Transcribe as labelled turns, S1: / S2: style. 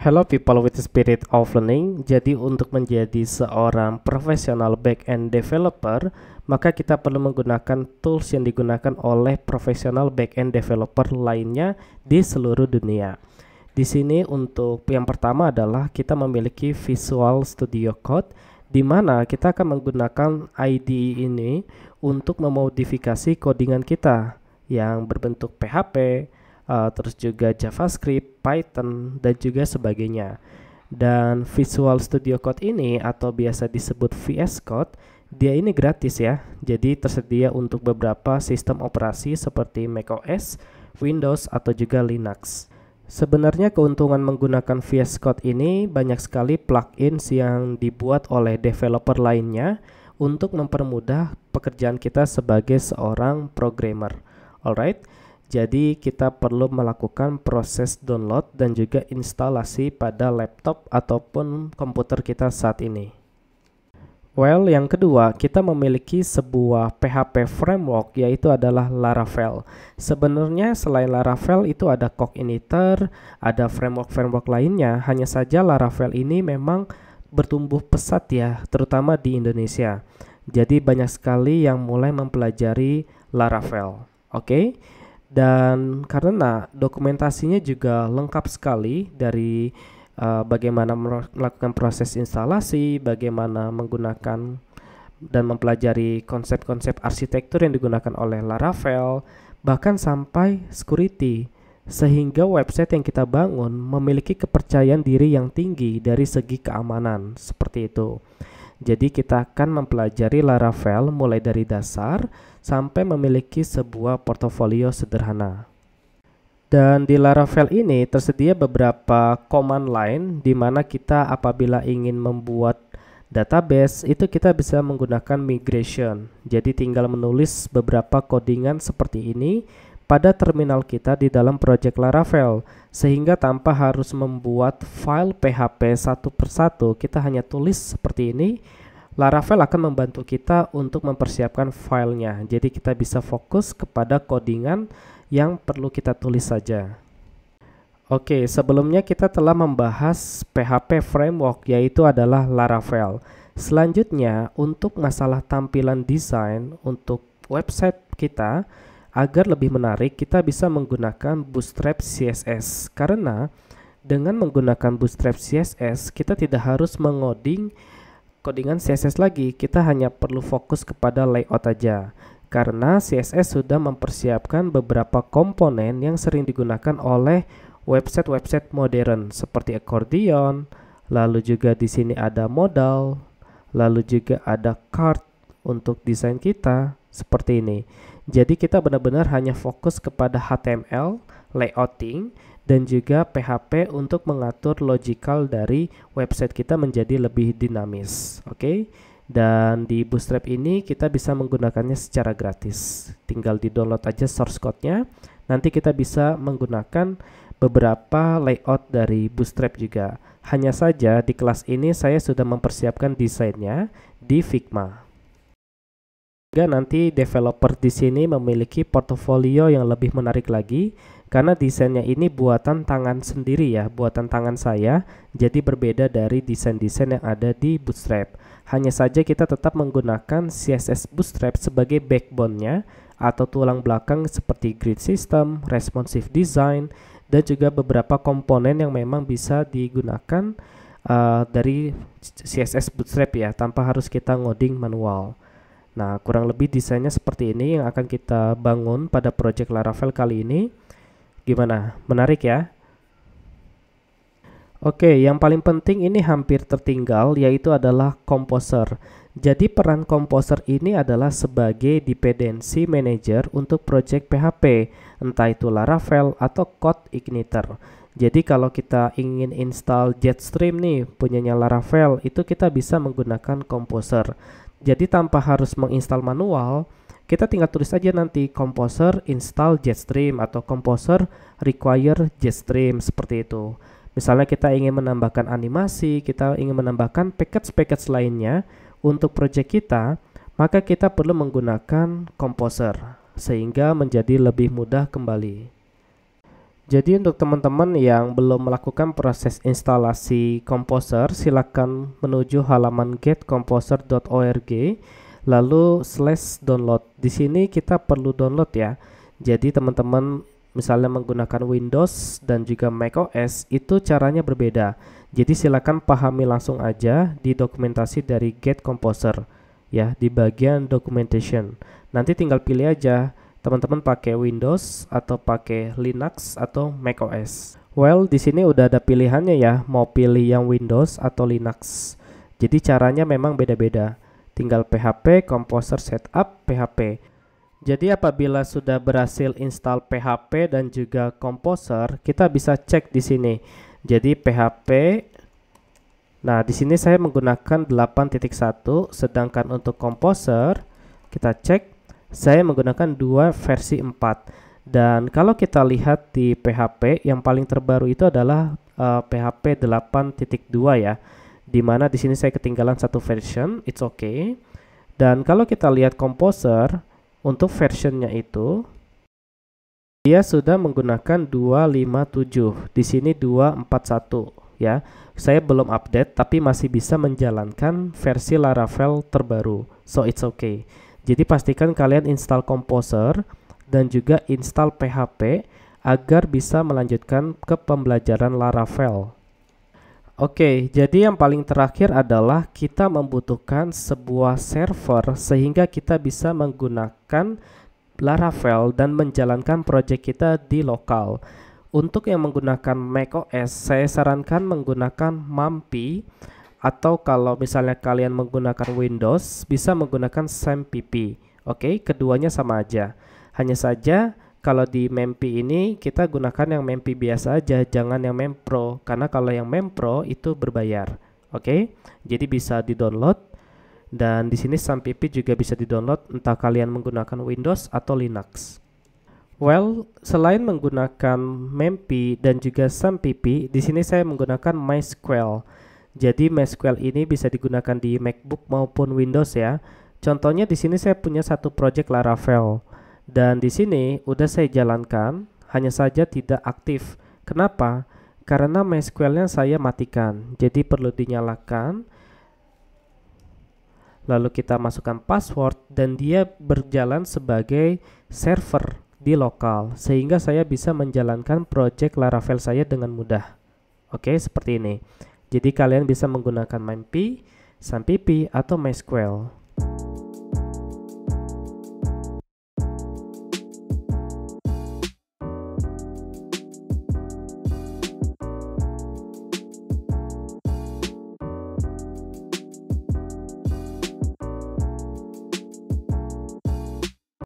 S1: Hello people with spirit of learning. Jadi untuk menjadi seorang profesional back end developer, maka kita perlu menggunakan tools yang digunakan oleh profesional back end developer lainnya di seluruh dunia. Di sini untuk yang pertama adalah kita memiliki Visual Studio Code di mana kita akan menggunakan IDE ini untuk memodifikasi codingan kita yang berbentuk PHP, Eh, terus juga JavaScript, Python, dan juga sebagainya. Dan Visual Studio Code ini atau biasa disebut VS Code, dia ini gratis ya. Jadi tersedia untuk beberapa sistem operasi seperti macOS, Windows, atau juga Linux. Sebenarnya keuntungan menggunakan VS Code ini banyak sekali plugin yang dibuat oleh developer lainnya untuk mempermudah pekerjaan kita sebagai seorang programmer. Alright, jadi kita perlu melakukan proses download dan juga instalasi pada laptop ataupun komputer kita saat ini. Well, yang kedua, kita memiliki sebuah PHP framework yaitu adalah Laravel. Sebenarnya selain Laravel itu ada Cogniter, ada framework-framework lainnya, hanya saja Laravel ini memang bertumbuh pesat ya, terutama di Indonesia. Jadi banyak sekali yang mulai mempelajari Laravel. Oke. Okay? dan karena dokumentasinya juga lengkap sekali dari uh, bagaimana melakukan proses instalasi, bagaimana menggunakan dan mempelajari konsep-konsep arsitektur yang digunakan oleh Laravel, bahkan sampai security sehingga website yang kita bangun memiliki kepercayaan diri yang tinggi dari segi keamanan seperti itu. Jadi kita akan mempelajari Laravel mulai dari dasar sampai memiliki sebuah portofolio sederhana. Dan di Laravel ini tersedia beberapa command line di mana kita apabila ingin membuat database itu kita bisa menggunakan migration. Jadi tinggal menulis beberapa codingan seperti ini pada terminal kita di dalam project Laravel sehingga tanpa harus membuat file PHP satu persatu kita hanya tulis seperti ini Laravel akan membantu kita untuk mempersiapkan filenya jadi kita bisa fokus kepada codingan yang perlu kita tulis saja Oke, sebelumnya kita telah membahas PHP framework yaitu adalah Laravel. Selanjutnya, untuk masalah tampilan desain untuk website kita, Agar lebih menarik, kita bisa menggunakan bootstrap CSS karena dengan menggunakan bootstrap CSS, kita tidak harus mengoding codingan CSS lagi. Kita hanya perlu fokus kepada layout aja. Karena CSS sudah mempersiapkan beberapa komponen yang sering digunakan oleh website-website modern seperti accordion, lalu juga di sini ada modal, lalu juga ada card untuk desain kita seperti ini. Jadi kita benar-benar hanya fokus kepada HTML, layouting, dan juga PHP untuk mengatur logical dari website kita menjadi lebih dinamis. Oke. Okay? Dan di Bootstrap ini kita bisa menggunakannya secara gratis. Tinggal di-download aja source code-nya. Nanti kita bisa menggunakan beberapa layout dari Bootstrap juga. Hanya saja di kelas ini saya sudah mempersiapkan desainnya di Figma. Sehingga nanti developer di sini memiliki portofolio yang lebih menarik lagi karena desainnya ini buatan tangan sendiri ya, buatan tangan saya. Jadi berbeda dari desain-desain yang ada di Bootstrap. Hanya saja kita tetap menggunakan CSS Bootstrap sebagai backbone-nya atau tulang belakang seperti grid system, responsive design, dan juga beberapa komponen yang memang bisa digunakan uh, dari CSS Bootstrap ya tanpa harus kita ngoding manual. Nah, kurang lebih desainnya seperti ini yang akan kita bangun pada project Laravel kali ini. Gimana? Menarik ya? Oke, yang paling penting ini hampir tertinggal yaitu adalah composer. Jadi peran composer ini adalah sebagai dependency manager untuk project PHP, entah itu Laravel atau Code Igniter. Jadi kalau kita ingin install Jetstream nih punyanya Laravel, itu kita bisa menggunakan composer. Jadi tanpa harus menginstal manual, kita tinggal tulis aja nanti composer install jetstream atau composer require jetstream seperti itu. Misalnya kita ingin menambahkan animasi, kita ingin menambahkan package-package lainnya untuk project kita, maka kita perlu menggunakan composer sehingga menjadi lebih mudah kembali. Jadi untuk teman-teman yang belum melakukan proses instalasi Composer, silakan menuju halaman getcomposer.org lalu slash download. Di sini kita perlu download ya. Jadi teman-teman misalnya menggunakan Windows dan juga macOS itu caranya berbeda. Jadi silakan pahami langsung aja di dokumentasi dari Get Composer ya di bagian documentation. Nanti tinggal pilih aja teman-teman pakai Windows atau pakai Linux atau macOS. Well, di sini udah ada pilihannya ya, mau pilih yang Windows atau Linux. Jadi caranya memang beda-beda. Tinggal PHP Composer Setup PHP. Jadi apabila sudah berhasil install PHP dan juga Composer, kita bisa cek di sini. Jadi PHP Nah, di sini saya menggunakan 8.1 sedangkan untuk Composer kita cek saya menggunakan dua versi 4 dan kalau kita lihat di PHP yang paling terbaru itu adalah uh, PHP 8.2 ya dimana di sini saya ketinggalan satu version it's okay dan kalau kita lihat composer untuk versionnya itu dia sudah menggunakan 257 di sini 241 ya saya belum update tapi masih bisa menjalankan versi Laravel terbaru so it's okay jadi pastikan kalian install Composer dan juga install PHP agar bisa melanjutkan ke pembelajaran Laravel. Oke, jadi yang paling terakhir adalah kita membutuhkan sebuah server sehingga kita bisa menggunakan Laravel dan menjalankan project kita di lokal. Untuk yang menggunakan macOS, saya sarankan menggunakan Mampi atau kalau misalnya kalian menggunakan Windows bisa menggunakan SAMPP. Oke, okay, keduanya sama aja. Hanya saja kalau di Mempi ini kita gunakan yang Mempi biasa aja, jangan yang Mempro karena kalau yang Mempro itu berbayar. Oke. Okay? Jadi bisa di-download dan di sini SAMPP juga bisa di-download entah kalian menggunakan Windows atau Linux. Well, selain menggunakan Mempi dan juga SAMPP, di sini saya menggunakan MySQL. Jadi MySQL ini bisa digunakan di MacBook maupun Windows ya. Contohnya di sini saya punya satu project Laravel dan di sini udah saya jalankan, hanya saja tidak aktif. Kenapa? Karena MySQL-nya saya matikan. Jadi perlu dinyalakan. Lalu kita masukkan password dan dia berjalan sebagai server di lokal sehingga saya bisa menjalankan project Laravel saya dengan mudah. Oke, seperti ini. Jadi kalian bisa menggunakan MyMP, SumPP, atau MySQL.